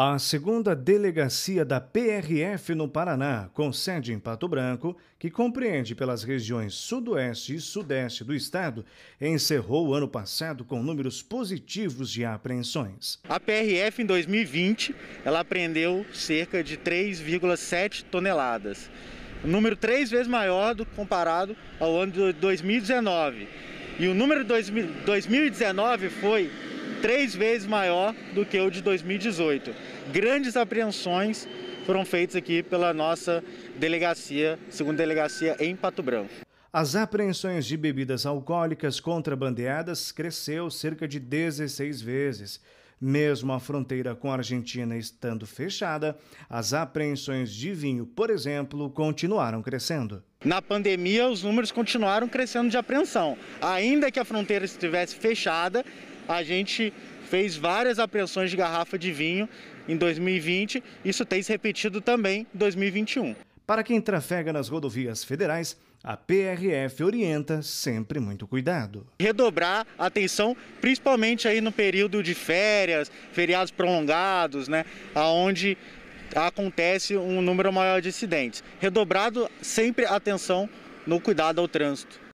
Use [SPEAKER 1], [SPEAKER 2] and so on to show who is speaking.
[SPEAKER 1] A segunda delegacia da PRF no Paraná, com sede em Pato Branco, que compreende pelas regiões sudoeste e sudeste do estado, encerrou o ano passado com números positivos de apreensões.
[SPEAKER 2] A PRF em 2020, ela apreendeu cerca de 3,7 toneladas, um número três vezes maior do comparado ao ano de 2019. E o número de 2019 foi três vezes maior do que o de 2018. Grandes apreensões foram feitas aqui pela nossa delegacia, segunda delegacia em Pato Branco.
[SPEAKER 1] As apreensões de bebidas alcoólicas contrabandeadas cresceu cerca de 16 vezes. Mesmo a fronteira com a Argentina estando fechada, as apreensões de vinho, por exemplo, continuaram crescendo.
[SPEAKER 2] Na pandemia, os números continuaram crescendo de apreensão. Ainda que a fronteira estivesse fechada, a gente fez várias apreensões de garrafa de vinho em 2020, isso tem se repetido também em 2021. Para quem trafega nas rodovias
[SPEAKER 1] federais, a PRF orienta sempre muito cuidado.
[SPEAKER 2] Redobrar a atenção, principalmente aí no período de férias, feriados prolongados, né, aonde acontece um número maior de acidentes. Redobrado sempre atenção no cuidado ao trânsito.